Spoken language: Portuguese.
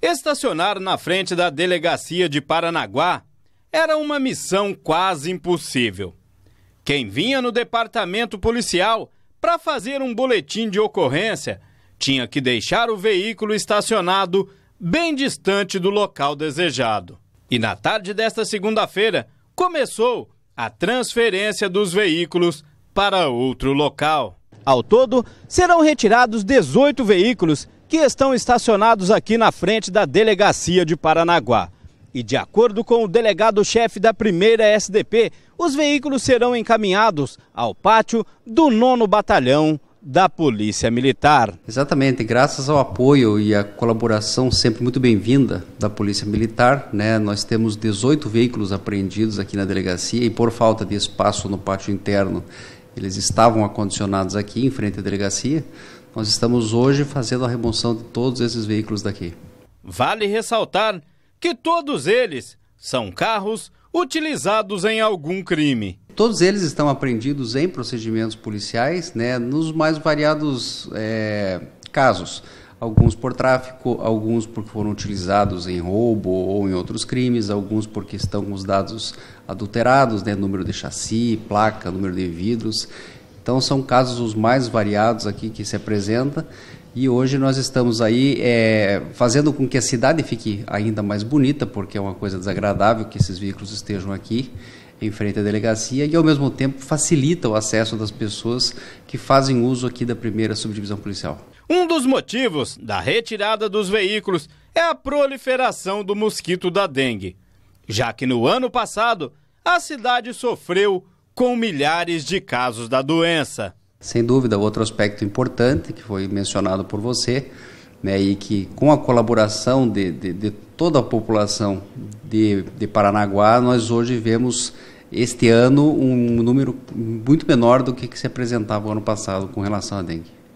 Estacionar na frente da delegacia de Paranaguá era uma missão quase impossível. Quem vinha no departamento policial para fazer um boletim de ocorrência tinha que deixar o veículo estacionado bem distante do local desejado. E na tarde desta segunda-feira começou a transferência dos veículos para outro local. Ao todo, serão retirados 18 veículos que estão estacionados aqui na frente da delegacia de Paranaguá. E de acordo com o delegado-chefe da primeira SDP, os veículos serão encaminhados ao pátio do nono batalhão da Polícia Militar. Exatamente, graças ao apoio e à colaboração sempre muito bem-vinda da Polícia Militar, né, nós temos 18 veículos apreendidos aqui na delegacia e por falta de espaço no pátio interno, eles estavam acondicionados aqui em frente à delegacia. Nós estamos hoje fazendo a remoção de todos esses veículos daqui. Vale ressaltar que todos eles são carros utilizados em algum crime. Todos eles estão apreendidos em procedimentos policiais, né, nos mais variados é, casos. Alguns por tráfico, alguns porque foram utilizados em roubo ou em outros crimes, alguns porque estão com os dados adulterados, né, número de chassi, placa, número de vidros. Então são casos os mais variados aqui que se apresenta e hoje nós estamos aí é, fazendo com que a cidade fique ainda mais bonita, porque é uma coisa desagradável que esses veículos estejam aqui em frente à delegacia e ao mesmo tempo facilita o acesso das pessoas que fazem uso aqui da primeira subdivisão policial. Um dos motivos da retirada dos veículos é a proliferação do mosquito da dengue, já que no ano passado a cidade sofreu com milhares de casos da doença. Sem dúvida, outro aspecto importante que foi mencionado por você, né, e que com a colaboração de, de, de toda a população de, de Paranaguá, nós hoje vemos este ano um número muito menor do que, que se apresentava o ano passado com relação à dengue.